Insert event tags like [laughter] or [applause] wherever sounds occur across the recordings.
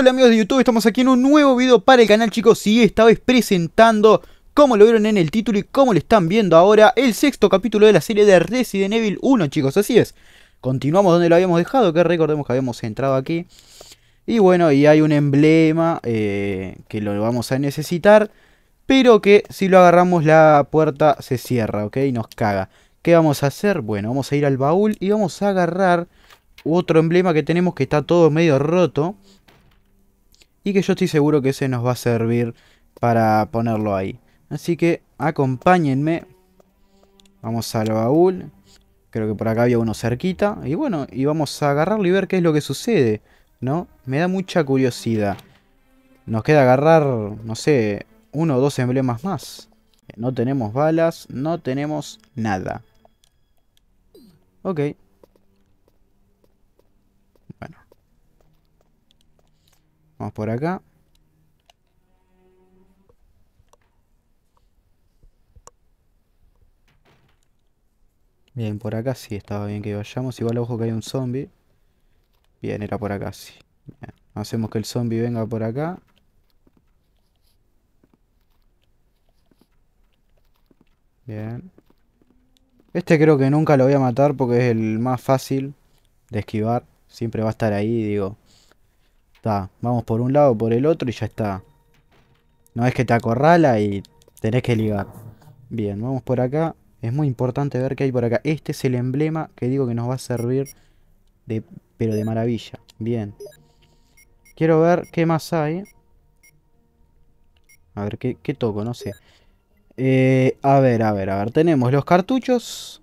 Hola amigos de YouTube, estamos aquí en un nuevo video para el canal chicos y esta vez presentando como lo vieron en el título y como lo están viendo ahora el sexto capítulo de la serie de Resident Evil 1 chicos, así es continuamos donde lo habíamos dejado, que recordemos que habíamos entrado aquí y bueno, y hay un emblema eh, que lo vamos a necesitar pero que si lo agarramos la puerta se cierra, ok, y nos caga ¿qué vamos a hacer? bueno, vamos a ir al baúl y vamos a agarrar otro emblema que tenemos que está todo medio roto y que yo estoy seguro que ese nos va a servir para ponerlo ahí. Así que acompáñenme. Vamos al baúl. Creo que por acá había uno cerquita. Y bueno, y vamos a agarrarlo y ver qué es lo que sucede. ¿No? Me da mucha curiosidad. Nos queda agarrar, no sé, uno o dos emblemas más. No tenemos balas, no tenemos nada. Ok. Vamos por acá. Bien, por acá sí estaba bien que vayamos. Igual ojo que hay un zombie. Bien, era por acá sí. Hacemos que el zombie venga por acá. Bien. Este creo que nunca lo voy a matar porque es el más fácil de esquivar. Siempre va a estar ahí, digo vamos por un lado, por el otro y ya está. No es que te acorrala y tenés que ligar. Bien, vamos por acá. Es muy importante ver qué hay por acá. Este es el emblema que digo que nos va a servir de, pero de maravilla. Bien. Quiero ver qué más hay. A ver, ¿qué, toco? No sé. Eh, a ver, a ver, a ver. Tenemos los cartuchos.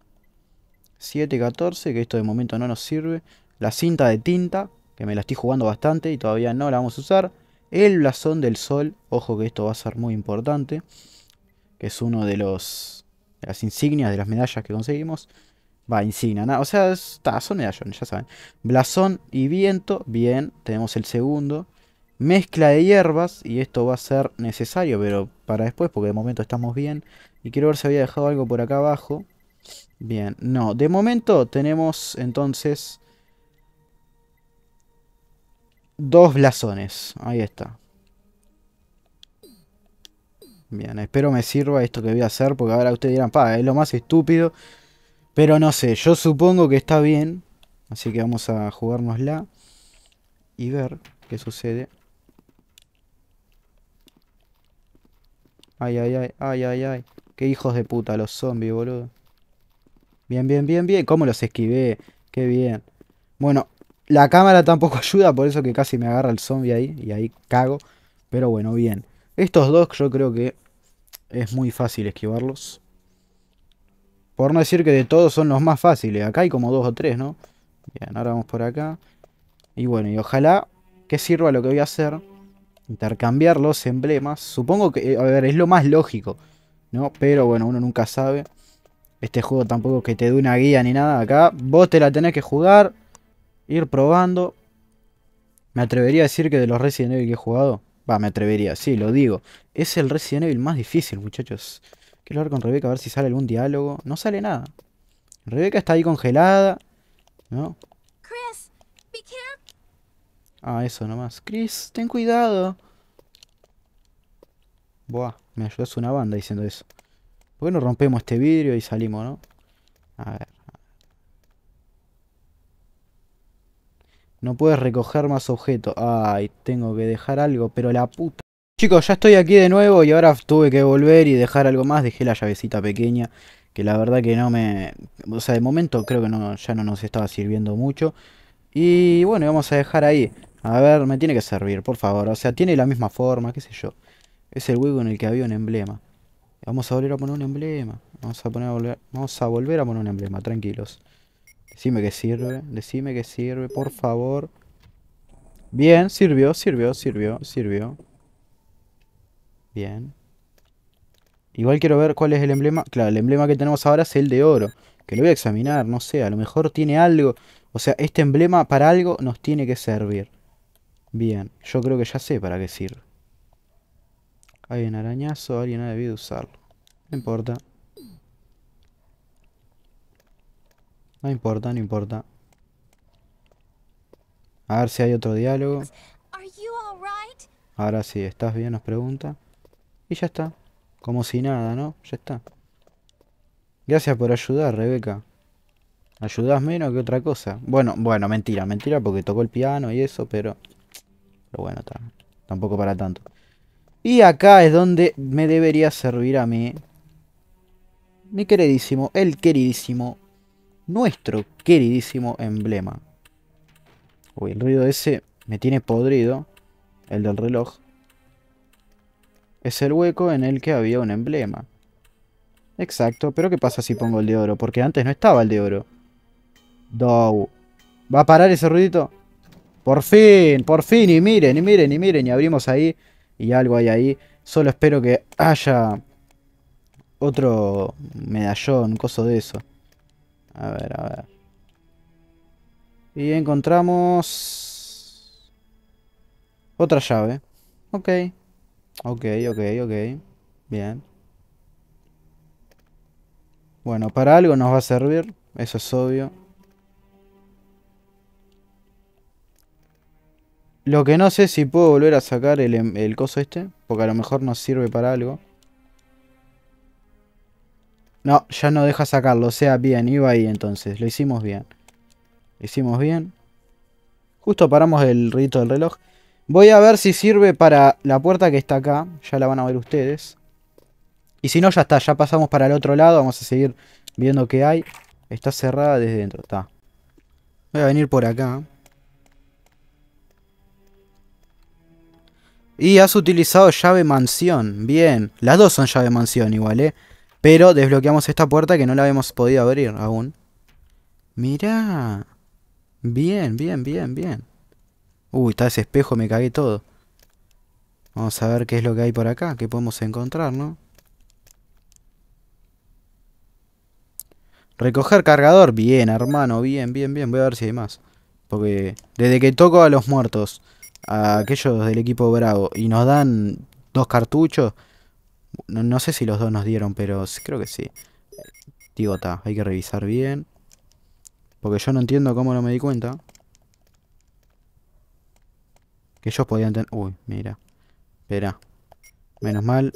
7, 14, que esto de momento no nos sirve. La cinta de tinta, que me la estoy jugando bastante y todavía no la vamos a usar. El blasón del sol, ojo que esto va a ser muy importante, que es uno de los las insignias, de las medallas que conseguimos. Va, insignia, nada, o sea, son medallones, ya saben. Blasón y viento, bien, tenemos el segundo. Mezcla de hierbas, y esto va a ser necesario, pero para después, porque de momento estamos bien. Y quiero ver si había dejado algo por acá abajo. Bien, no, de momento tenemos entonces dos blasones. Ahí está. Bien, espero me sirva esto que voy a hacer, porque ahora ustedes dirán, pa, es lo más estúpido. Pero no sé, yo supongo que está bien. Así que vamos a jugárnosla y ver qué sucede. Ay, ay, ay, ay, ay, ay. Qué hijos de puta los zombies, boludo. Bien, bien, bien, bien. ¿Cómo los esquivé? Qué bien. Bueno, la cámara tampoco [laughs] ayuda, por eso que casi me agarra el zombie ahí y ahí cago. Pero bueno, bien. Estos dos yo creo que es muy fácil esquivarlos. Por no decir que de todos son los más fáciles. Acá hay como dos o tres, ¿no? Bien, ahora vamos por acá. Y bueno, y ojalá que sirva lo que voy a hacer. Intercambiar los emblemas. Supongo que, a ver, es lo más lógico, ¿no? Pero bueno, uno nunca sabe. Este juego tampoco que te dé una guía ni nada. Acá vos te la tenés que jugar ir probando. Me atrevería a decir que de los Resident Evil que he jugado, va, me atrevería, sí, lo digo. Es el Resident Evil más difícil, muchachos. Quiero hablar con Rebeca a ver si sale algún diálogo. No sale nada. Rebeca está ahí congelada, ¿no? Ah, eso nomás. Chris, ten cuidado. Buah, me ayudas una banda diciendo eso. ¿Por qué no rompemos este vidrio y salimos, no? A ver. No puedes recoger más objetos. Ay, tengo que dejar algo, pero la puta. Chicos, ya estoy aquí de nuevo y ahora tuve que volver y dejar algo más. Dejé la llavecita pequeña, que la verdad que no me... O sea, de momento creo que no, ya no nos estaba sirviendo mucho. Y bueno, vamos a dejar ahí. A ver, me tiene que servir, por favor. O sea, tiene la misma forma, qué sé yo. Es el huevo en el que había un emblema. Vamos a volver a poner un emblema. Vamos a, poner a volver... vamos a volver a poner un emblema, tranquilos. Decime que sirve, decime que sirve, por favor. Bien, sirvió, sirvió, sirvió, sirvió. Bien. Igual quiero ver cuál es el emblema. Claro, el emblema que tenemos ahora es el de oro. Que lo voy a examinar, no sé, a lo mejor tiene algo. O sea, este emblema para algo nos tiene que servir. Bien, yo creo que ya sé para qué sirve. Hay un arañazo, alguien ha debido usarlo. No importa. No importa, no importa. A ver si hay otro diálogo. Ahora sí, ¿estás bien? Nos pregunta. Y ya está. Como si nada, ¿no? Ya está. Gracias por ayudar, Rebeca. Ayudás menos que otra cosa. Bueno, bueno, mentira, mentira porque tocó el piano y eso, pero... Pero bueno, tampoco para tanto. Y acá es donde me debería servir a mí. Mi queridísimo, el queridísimo nuestro queridísimo emblema. Uy, el ruido ese me tiene podrido. El del reloj. Es el hueco en el que había un emblema. Exacto, pero ¿qué pasa si pongo el de oro? Porque antes no estaba el de oro. Dow. ¿Va a parar ese ruidito? Por fin, por fin. Y miren, y miren, y miren. Y abrimos ahí. Y algo hay ahí. Solo espero que haya otro medallón, coso de eso. A ver, a ver. Y encontramos... Otra llave. Ok. Ok, ok, ok. Bien. Bueno, para algo nos va a servir. Eso es obvio. Lo que no sé si puedo volver a sacar el, em, el coso este. Porque a lo mejor nos sirve para algo. No, ya no deja sacarlo. O sea, bien, iba ahí entonces. Lo hicimos bien. Lo hicimos bien. Justo paramos el rito del reloj. Voy a ver si sirve para la puerta que está acá. Ya la van a ver ustedes. Y si no, ya está. Ya pasamos para el otro lado. Vamos a seguir viendo qué hay. Está cerrada desde dentro. Está. Voy a venir por acá. Y has utilizado llave mansión. Bien. Las dos son llave mansión igual, ¿eh? Pero desbloqueamos esta puerta que no la habíamos podido abrir aún. Mirá. Bien, bien, bien, bien. Uy, está ese espejo, me cagué todo. Vamos a ver qué es lo que hay por acá, qué podemos encontrar, ¿no? Recoger cargador, bien, hermano, bien, bien, bien. Voy a ver si hay más. Porque desde que toco a los muertos, a aquellos del equipo Bravo, y nos dan dos cartuchos, no, sé si los dos nos dieron, pero creo que sí. Digo, hay que revisar bien. Porque yo no entiendo cómo no me di cuenta. Que ellos podían tener... Uy, mira. Espera. Menos mal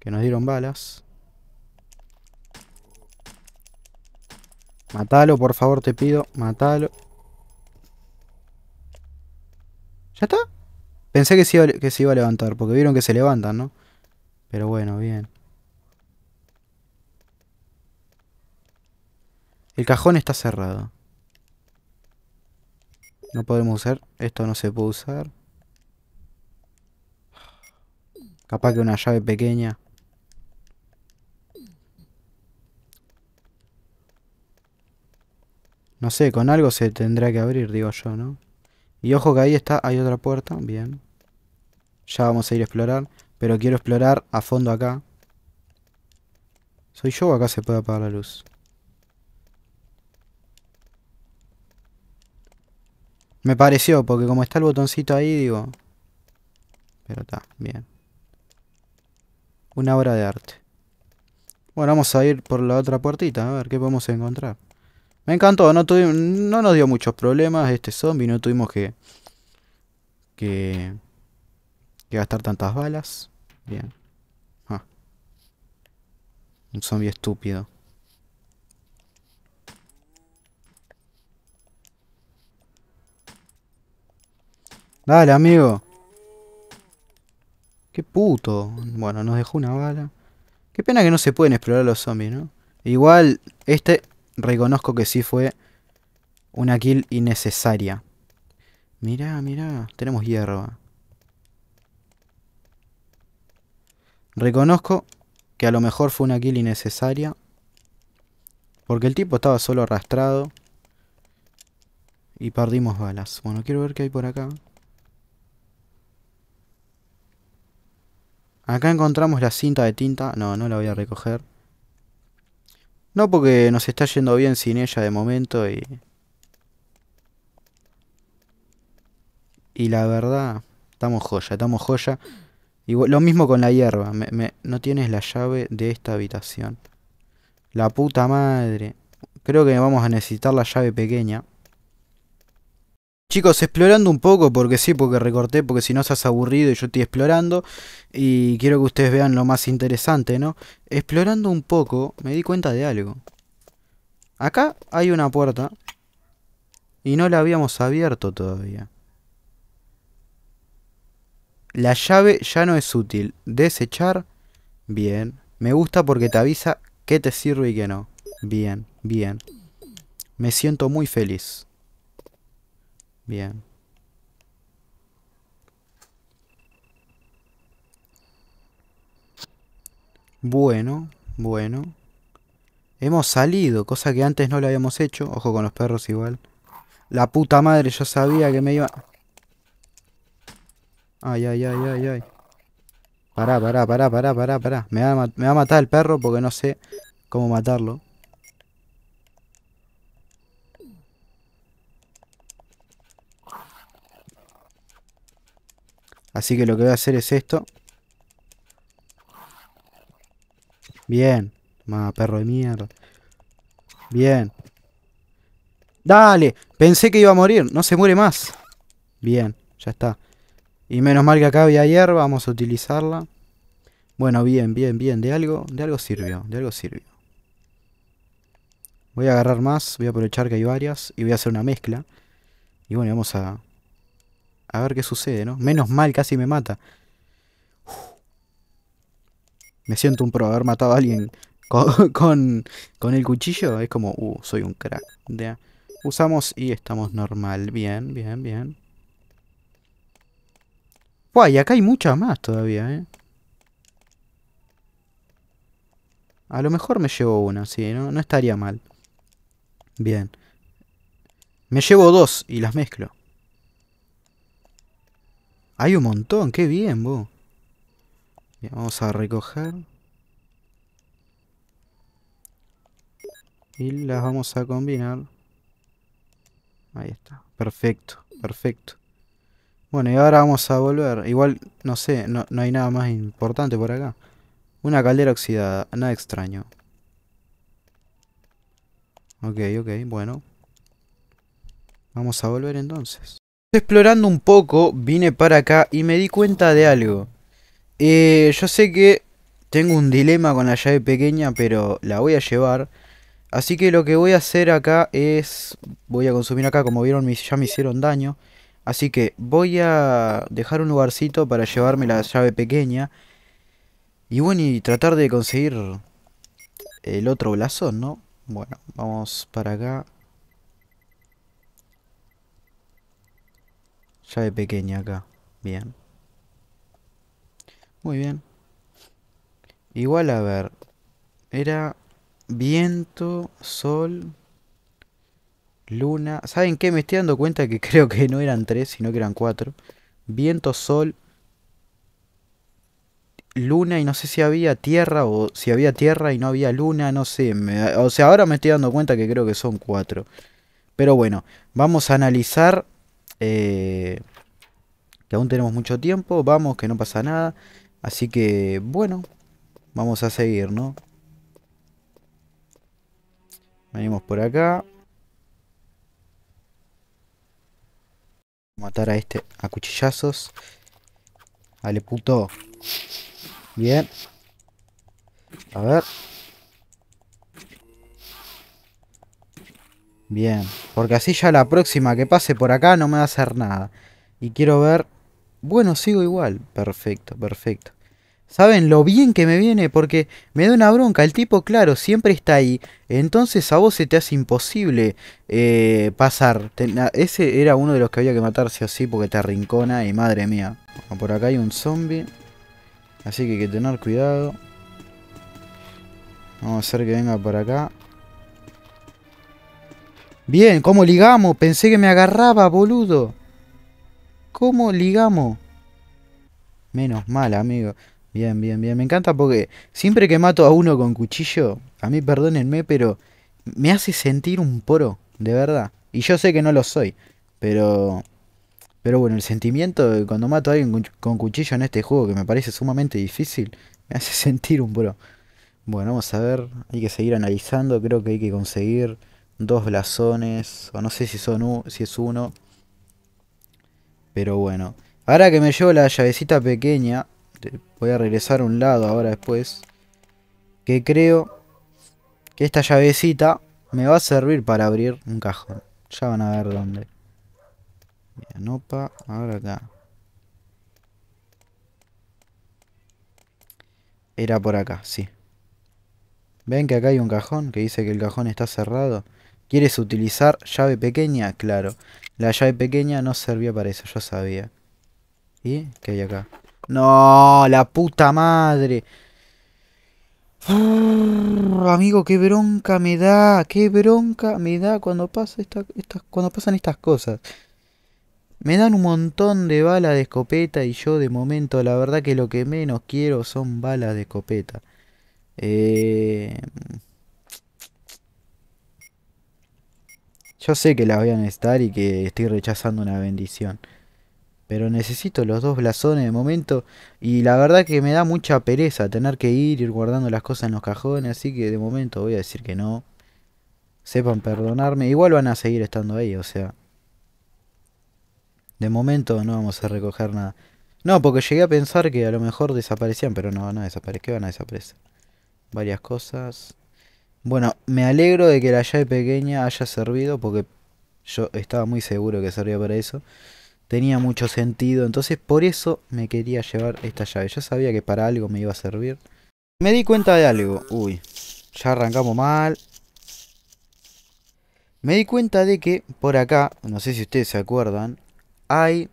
que nos dieron balas. Matalo, por favor, te pido. Matalo. ¿Ya está? Pensé que que se iba a levantar, porque vieron que se levantan, ¿no? Pero bueno, bien. El cajón está cerrado. No podemos usar. Esto no se puede usar. Capaz que una llave pequeña. No sé, con algo se tendrá que abrir, digo yo, ¿no? Y ojo que ahí está, hay otra puerta, bien. Ya vamos a ir a explorar. Pero quiero explorar a fondo acá. ¿Soy yo o acá se puede apagar la luz? Me pareció, porque como está el botoncito ahí, digo... Pero está, bien. Una obra de arte. Bueno, vamos a ir por la otra puertita, a ver qué podemos encontrar. Me encantó, no, no nos dio muchos problemas este zombie, no tuvimos que, que gastar tantas balas. Bien. Ah. Un zombie estúpido. Dale, amigo. Qué puto. Bueno, nos dejó una bala. Qué pena que no se pueden explorar los zombies, ¿no? Igual, este reconozco que sí fue una kill innecesaria. Mirá, mirá, tenemos hierba. Reconozco que a lo mejor fue una kill innecesaria. Porque el tipo estaba solo arrastrado. Y perdimos balas. Bueno, quiero ver qué hay por acá. Acá encontramos la cinta de tinta. No, no la voy a recoger. No porque nos está yendo bien sin ella de momento y... Y la verdad, estamos joya, estamos joya lo mismo con la hierba. no tienes la llave de esta habitación. La puta madre. Creo que vamos a necesitar la llave pequeña. Chicos, explorando un poco, porque sí, porque recorté, porque si no se hace aburrido y yo estoy explorando. Y quiero que ustedes vean lo más interesante, ¿no? Explorando un poco, me di cuenta de algo. Acá hay una puerta. Y no la habíamos abierto todavía. La llave ya no es útil. Desechar. Bien. Me gusta porque te avisa qué te sirve y qué no. Bien, bien. Me siento muy feliz. Bien. Bueno, bueno. Hemos salido, cosa que antes no lo habíamos hecho. Ojo con los perros igual. La puta madre, yo sabía que me iba... Ay, ay, ay, ay, ay. Pará, pará, pará, pará, pará, pará. Me va, a matar el perro porque no sé cómo matarlo. Así que lo que voy a hacer es esto. Bien. Más perro de mierda. Bien. Dale. Pensé que iba a morir. No se muere más. Bien. Ya está. Y menos mal que acá había hierba, vamos a utilizarla. Bueno, bien, bien, bien. De algo, de algo sirvió, de algo sirvió. Voy a agarrar más, voy a aprovechar que hay varias y voy a hacer una mezcla. Y bueno, vamos a, a ver qué sucede, ¿no? Menos mal, casi me mata. Me siento un pro haber matado a alguien con, [laughs] el cuchillo. Es como, uh, soy un crack. Usamos y estamos normal. Bien, bien, bien. Buah, y acá hay muchas más todavía, ¿eh? A lo mejor me llevo una, sí, no, no estaría mal. Bien. Me llevo dos y las mezclo. Hay un montón, qué bien, vos. Bien, vamos a recoger. Y las vamos a combinar. Ahí está. Perfecto, perfecto. Bueno, y ahora vamos a volver. Igual, no sé, no, hay nada más importante por acá. Una caldera oxidada, nada extraño. Ok, ok, bueno. Vamos a volver entonces. Explorando un poco, vine para acá y me di cuenta de algo. Eh, yo sé que tengo un dilema con la llave pequeña, pero la voy a llevar. Así que lo que voy a hacer acá es... Voy a consumir acá, como vieron, ya me hicieron daño. Así que voy a dejar un lugarcito para llevarme la llave pequeña. Y bueno, y tratar de conseguir el otro blasón, ¿no? Bueno, vamos para acá. Llave pequeña acá. Bien. Muy bien. Igual a ver. Era viento, sol, Luna. ¿Saben qué? Me estoy dando cuenta que [laughs] creo que no eran tres, sino que eran cuatro. Viento, sol. Luna y no sé si había tierra o si había tierra y no había luna, no sé. o sea, ahora me estoy dando cuenta que creo que son cuatro. Pero bueno, vamos a analizar. Eh, que aún tenemos mucho tiempo. Vamos, que no pasa nada. Así que, bueno, vamos a seguir, ¿no? Venimos por acá. Matar a este a cuchillazos. Dale, puto. Bien. A ver. Bien. Porque así ya la próxima que pase por acá no me va a hacer nada. Y quiero ver... Bueno, sigo igual. Perfecto, perfecto. ¿Saben lo bien que me viene? Porque me da una bronca. El tipo, claro, siempre está ahí. Entonces a vos se te hace imposible eh, pasar. Ah, ese era uno de los que había que matarse así porque te arrincona y madre mía. por acá hay un zombie. Así que hay que tener cuidado. Vamos a hacer que venga por acá. Bien, ¿cómo ligamos? Pensé que me agarraba, boludo. ¿Cómo ligamos? Menos mal, amigo. Bien, bien, bien. Me encanta porque siempre que mato a uno con cuchillo, a mí perdónenme, pero me hace sentir un poro, de verdad. Y yo sé que no lo soy, pero... Pero bueno, el sentimiento de cuando mato a alguien con cuchillo en este juego, que me parece sumamente difícil, me hace [laughs] sentir un poro. Bueno, vamos a ver, hay que seguir analizando, creo que hay que conseguir dos blasones, o no sé si, son si es uno. Pero bueno, ahora que me llevo la llavecita pequeña, Voy a regresar a un lado ahora después. Que creo que esta llavecita me va a servir para abrir un cajón. Ya van a ver dónde. No pa, ahora acá. Era por acá, sí. ¿Ven que acá hay un cajón que dice que el cajón está cerrado? ¿Quieres utilizar llave pequeña? Claro. La llave pequeña no servía para eso, yo sabía. ¿Y qué hay acá? No, la puta madre. amigo, qué bronca me da, qué bronca me da cuando, pasan estas cosas. Me dan un montón de balas de escopeta y yo de momento la verdad que lo que menos quiero son balas de escopeta. Eh, yo sé que las voy a necesitar y que estoy rechazando una bendición. Pero necesito los dos blasones de momento. Y la verdad que me da mucha pereza tener que ir, ir guardando las cosas en los cajones. Así que de momento voy a decir que no. Sepan perdonarme. Igual van a seguir estando ahí, o sea. De momento no vamos a recoger nada. No, porque llegué a pensar que a lo mejor desaparecían, pero no, no desaparecen. ¿Qué van a desaparecer? Varias cosas. Bueno, me alegro de que la llave pequeña haya servido, porque yo estaba muy seguro que servía para eso tenía mucho sentido. Entonces por eso me quería llevar esta llave. Ya sabía que para algo me iba a servir. Me di cuenta de algo. Uy, ya arrancamos mal. Me di cuenta de que por acá, no sé si ustedes se acuerdan, hay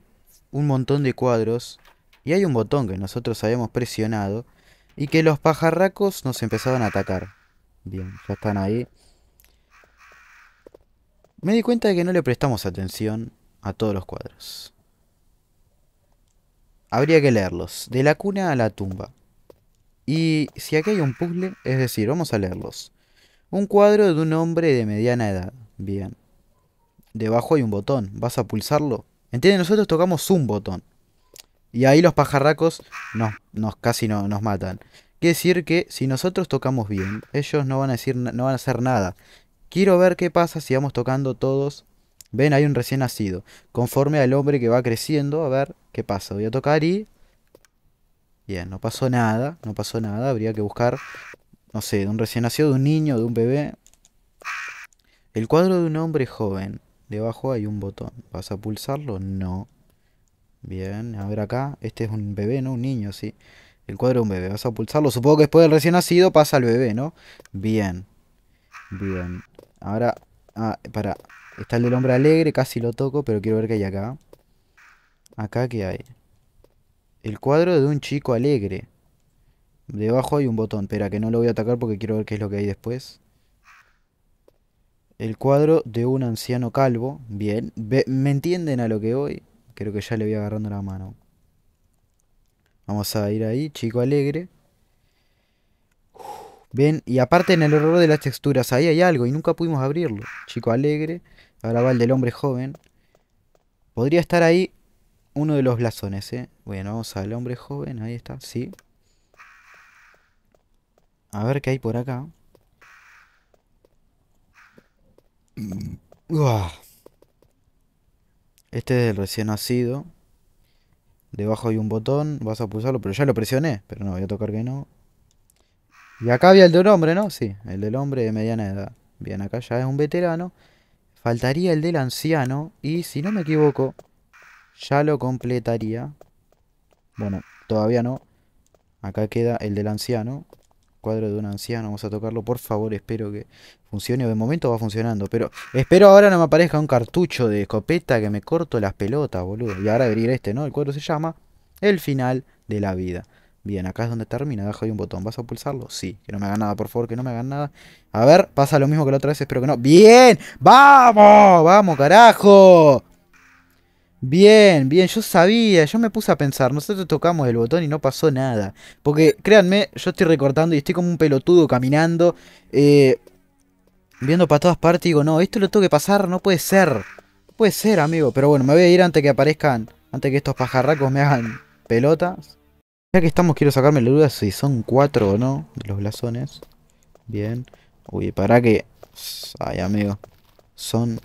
un montón de cuadros y hay un botón que nosotros habíamos presionado y que los pajarracos nos empezaban a atacar. Bien, ya están ahí. Me di cuenta de que no le prestamos atención a todos los cuadros. Habría que leerlos, de la cuna a la tumba. Y si aquí hay un puzzle, es decir, vamos a leerlos. Un cuadro de un hombre de mediana edad. Bien. Debajo hay un botón, vas a pulsarlo. Entiende, nosotros tocamos un botón. Y ahí los pajarracos No, nos casi no, nos matan. Quiere decir que si nosotros tocamos bien, ellos no van a decir no van a hacer nada. Quiero ver qué pasa si vamos tocando todos Ven, hay un recién nacido. Conforme al hombre que va creciendo, a ver qué pasa. Voy a tocar y... Bien, no pasó nada, no pasó nada. Habría que buscar, no sé, de un recién nacido, de un niño, de un bebé. El cuadro de un hombre joven. Debajo hay un botón. ¿Vas a pulsarlo? No. Bien, a ver acá. Este es un bebé, ¿no? Un niño, sí. El cuadro de un bebé. Vas a pulsarlo. Supongo que después del recién nacido pasa al bebé, ¿no? Bien. Bien. Ahora... Ah, para... Está el del hombre alegre, casi lo toco, pero quiero ver qué hay acá. Acá qué hay. El cuadro de un chico alegre. Debajo hay un botón, espera que no lo voy a atacar porque quiero ver qué es lo que hay después. El cuadro de un anciano calvo. Bien, ¿me entienden a lo que voy? Creo que ya le voy agarrando la mano. Vamos a ir ahí, chico alegre. Ven, y aparte en el horror de las texturas, ahí hay algo y nunca pudimos abrirlo. Chico alegre. Ahora va el del hombre joven. Podría estar ahí uno de los blasones, ¿eh? Bueno, vamos al hombre joven. Ahí está, sí. A ver qué hay por acá. [clears throat] Este es el recién nacido. Debajo hay un botón. Vas a pulsarlo, pero ya lo presioné. Pero no, voy a tocar que no. Y acá había el del hombre, ¿no? Sí, el del hombre de mediana edad. Bien, acá ya es un veterano. Faltaría el del anciano. Y si no me equivoco, ya lo completaría. Bueno, todavía no. Acá queda el del anciano. Cuadro de un anciano. Vamos a tocarlo, por favor. Espero que funcione. De momento va funcionando. Pero espero ahora no me aparezca un cartucho de escopeta que me corto las pelotas, boludo. Y ahora abrir este, ¿no? El cuadro se llama El final de la vida. Bien, acá es donde termina, abajo hay un botón. ¿Vas a pulsarlo? Sí. Que no me hagan nada, por favor, que no me hagan nada. A ver, pasa lo mismo que la otra vez, espero que no. ¡Bien! ¡Vamos! ¡Vamos, carajo! Bien, bien, yo sabía, yo me puse a pensar, nosotros tocamos el botón y no pasó nada. Porque, créanme, yo estoy recortando y estoy como un pelotudo caminando, eh, viendo para todas partes digo, no, esto lo tengo que pasar, no puede ser. No puede ser, amigo, pero bueno, me voy a ir antes que aparezcan, antes que estos pajarracos me hagan pelotas que estamos, quiero sacarme la duda si son cuatro o no los blasones. Bien. Uy, para que... Ay, amigo. Son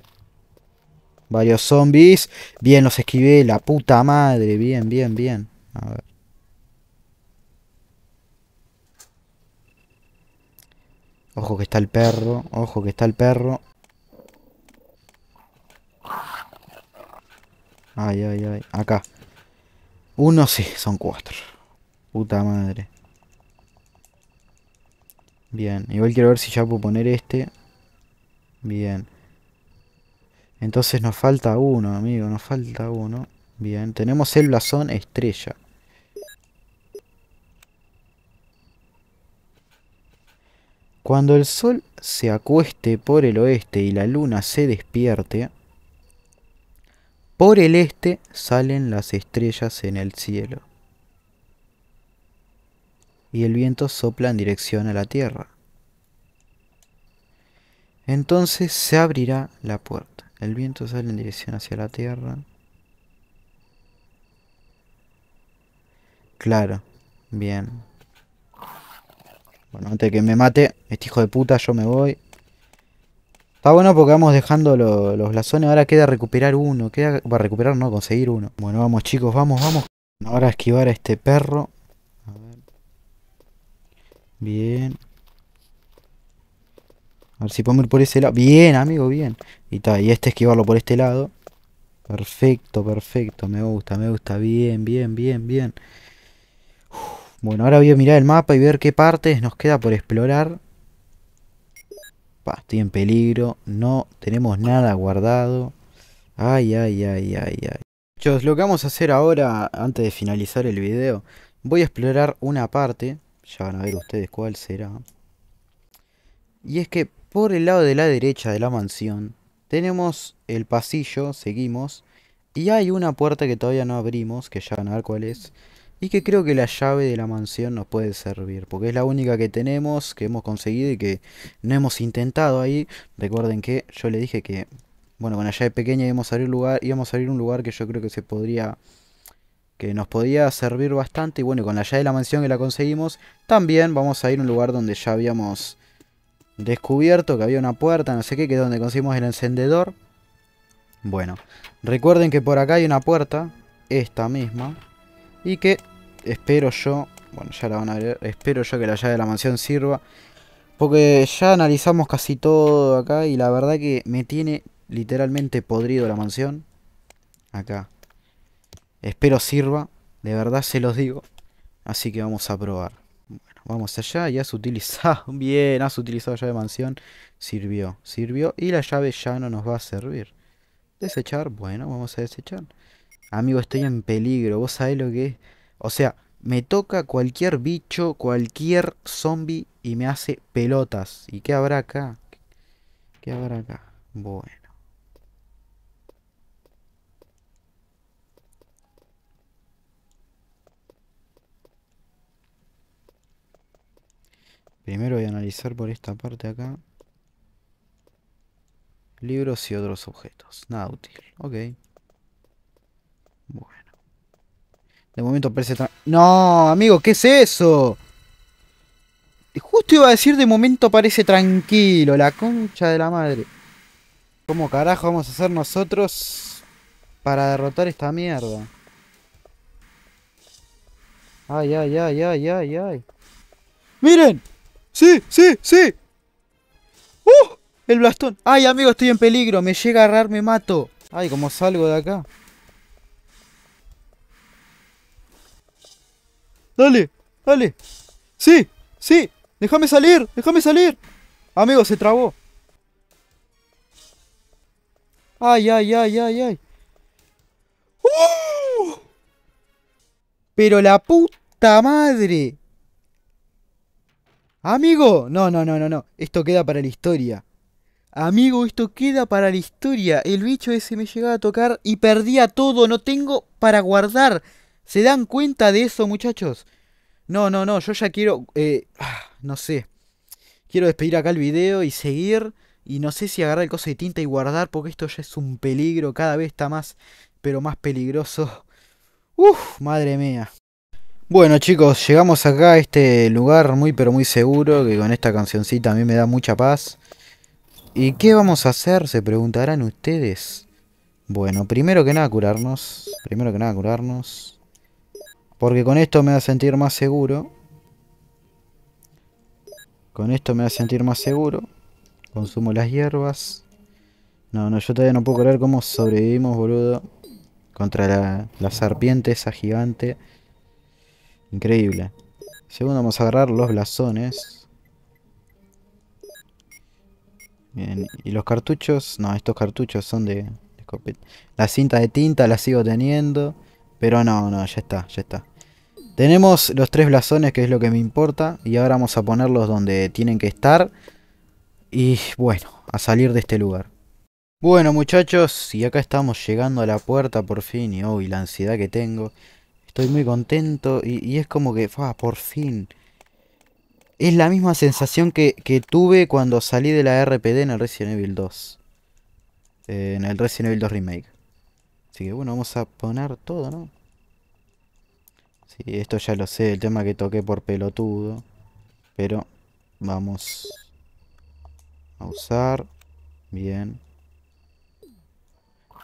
varios zombies. Bien, los esquivé. La puta madre. Bien, bien, bien. A ver. Ojo que está el perro. Ojo que está el perro. Ay, ay, ay. Acá. Uno sí, son cuatro. Puta madre. Bien, igual quiero ver si ya puedo poner este. Bien. Entonces nos falta uno, amigo, nos falta uno. Bien, tenemos el blasón estrella. Cuando el sol se acueste por el oeste y la luna se despierte, por el este salen las estrellas en el cielo y el viento sopla en dirección a la tierra. Entonces se abrirá la puerta. El viento sale en dirección hacia la tierra. Claro, bien. Bueno, antes de que me mate, este hijo de puta, yo me voy. Está bueno porque vamos dejando los blasones. Ahora queda recuperar uno. Queda, va a recuperar, no, conseguir uno. Bueno, vamos chicos, vamos, vamos. Ahora esquivar a este perro. Bien. A ver si podemos ir por ese lado. Bien, amigo, bien. Y, está, y este esquivarlo por este lado. Perfecto, perfecto. Me gusta, me gusta. Bien, bien, bien, bien. bueno, ahora voy a mirar el mapa y ver qué partes nos queda por explorar. Pa, estoy en peligro. No tenemos nada guardado. Ay, ay, ay, ay, ay. Chicos, lo que vamos a hacer ahora, antes de finalizar el video, voy a explorar una parte ya van a ver ustedes cuál será. Y es que por el lado de la derecha de la mansión tenemos el pasillo, seguimos. Y hay una puerta que todavía no abrimos, que ya van a ver cuál es. Y que creo que la llave de la mansión nos puede servir. Porque es la única que tenemos, que hemos conseguido y que no hemos intentado ahí. Recuerden que yo le dije que, bueno, con la llave pequeña a lugar, íbamos a abrir un lugar que yo creo que se podría que nos podía servir bastante. Y bueno, con la llave de la mansión que la conseguimos, también vamos a ir a un lugar donde ya habíamos descubierto que había una puerta, no sé qué, que es donde conseguimos el encendedor. Bueno, recuerden que por acá hay una puerta, esta misma, y que espero yo, bueno, ya la van a ver, espero yo que la llave de la mansión sirva. Porque ya analizamos casi todo acá y la verdad que me tiene literalmente podrido la mansión. Acá. Espero sirva, de verdad se los digo. Así que vamos a probar. Bueno, vamos allá, ya has utilizado, [laughs] bien, has utilizado llave de mansión. Sirvió, sirvió y la llave ya no nos va a servir. Desechar, bueno, vamos a desechar. Amigo, estoy en peligro, vos sabés lo que es. O sea, me toca cualquier bicho, cualquier zombie y me hace pelotas. ¿Y qué habrá acá? ¿Qué habrá acá? Bueno. Primero voy a analizar por esta parte acá. Libros y otros objetos. Nada útil. Ok. Bueno. De momento parece... No, amigo, ¿qué es eso? Justo iba a decir de momento parece tranquilo. La concha de la madre. ¿Cómo carajo vamos a hacer nosotros para derrotar esta mierda? Ay, ay, ay, ay, ay, ay. ¡Miren! sí, sí, sí. ¡Uh! El blastón. ¡Ay, amigo, estoy en peligro! Me llega a agarrar, me mato. Ay, ¿cómo salgo de acá? Dale, dale. Sí, sí. Déjame salir, déjame salir. Amigo, se trabó. Ay, ay, ay, ay, ay. ¡Uh! Pero la puta madre. Amigo, no, no, no, no, no, esto queda para la historia. Amigo, esto queda para la historia. El bicho ese me llegaba a tocar y perdía todo, no tengo para guardar. ¿Se dan cuenta de eso, muchachos? No, no, no, yo ya quiero... Eh, ah, no sé. Quiero despedir acá el video y seguir. Y no sé si agarrar el coso de tinta y guardar porque esto ya es un peligro. Cada vez está más, pero más peligroso. Uf, madre mía. Bueno chicos, llegamos acá a este lugar muy pero muy seguro, que con esta cancioncita a mí me da mucha paz. ¿Y qué vamos a hacer? Se preguntarán ustedes. Bueno, primero que nada curarnos. Primero que nada curarnos. Porque con esto me va a sentir más seguro. Con esto me va a sentir más seguro. Consumo las hierbas. No, no, yo todavía no puedo creer cómo sobrevivimos, boludo. Contra la, la serpiente esa gigante. Increíble. Segundo vamos a agarrar los blasones. Bien, y los cartuchos, no, estos cartuchos son de, escopeta. La cinta de tinta la sigo teniendo, pero no, no, ya está, ya está. Tenemos los tres blasones, que es lo que me importa, y ahora vamos a ponerlos donde tienen que estar. Y bueno, a salir de este lugar. Bueno muchachos, y acá estamos llegando a la puerta por fin, y oh, la ansiedad que tengo. Estoy muy contento y, es como que, ah, por fin. Es la misma sensación que, tuve cuando salí de la RPD en el Resident Evil 2. Eh, en el Resident Evil 2 Remake. Así que bueno, vamos a poner todo, ¿no? Sí, esto ya lo sé, el tema que toqué por pelotudo. Pero vamos a usar. Bien.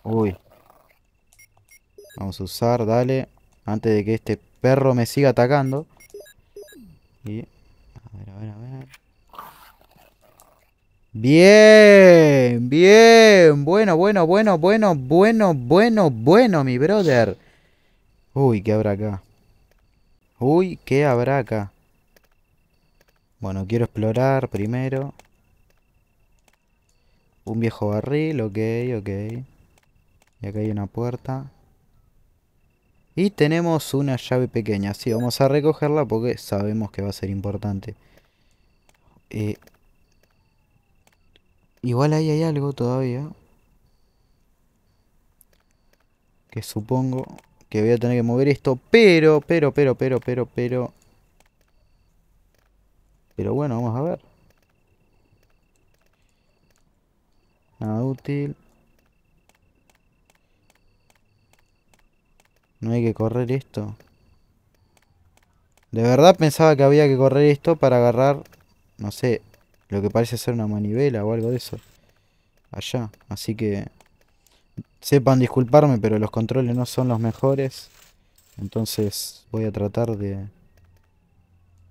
Uy. Vamos a usar, dale. Antes de que este perro me siga atacando. Bien, bien. Bueno, bueno, bueno, bueno, bueno, bueno, bueno, mi brother. Uy, ¿qué habrá acá? Uy, ¿qué habrá acá? Bueno, quiero explorar primero. Un viejo barril, ok, ok. Y acá hay una puerta. Y tenemos una llave pequeña. Sí, vamos a recogerla porque sabemos que va a ser importante. Eh, igual ahí hay algo todavía. Que supongo que voy a tener que mover esto. Pero, pero, pero, pero, pero, pero... Pero bueno, vamos a ver. Nada útil. No hay que correr esto. De verdad pensaba que había que correr esto para agarrar, no sé, lo que parece ser una manivela o algo de eso. Allá, así que... Sepan disculparme, pero los controles no son los mejores. Entonces voy a tratar de...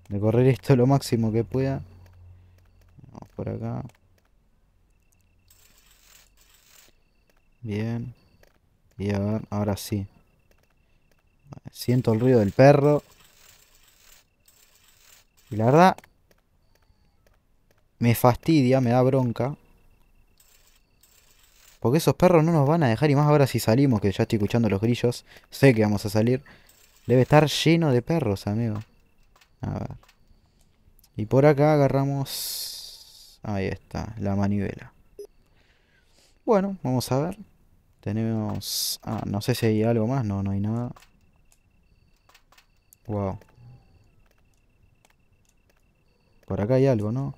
De correr esto lo máximo que pueda. Vamos por acá. Bien. Y a ver, ahora sí. Siento el ruido del perro. Y la verdad, me fastidia, me da bronca. Porque esos perros no nos van a dejar y más ahora si salimos, que ya estoy escuchando los grillos, sé que vamos a salir. Debe estar lleno de perros, amigo. A ver. Y por acá agarramos... Ahí está, la manivela. Bueno, vamos a ver. Tenemos... Ah, no sé si hay algo más. No, no hay nada. Wow. Por acá hay algo, ¿no?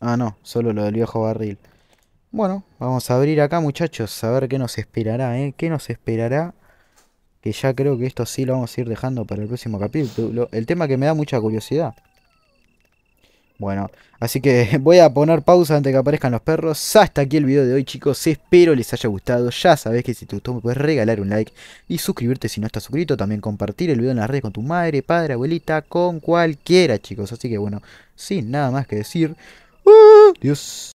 Ah, no, solo lo del viejo barril. Bueno, vamos a abrir acá, muchachos, a ver qué nos esperará, ¿eh? ¿Qué nos esperará? Que ya creo que esto sí lo vamos a ir dejando para el próximo capítulo. El tema que me da mucha curiosidad. Bueno, así que [laughs] voy a poner pausa antes de que aparezcan los perros. Hasta aquí el video de hoy, chicos. Espero les haya gustado. Ya sabes que si te gustó me puedes regalar un like y suscribirte si no estás suscrito. También compartir el video en las redes con tu madre, padre, abuelita, con cualquiera, chicos. Así que bueno, sin nada más que decir. ¡Adiós! ¡Uh!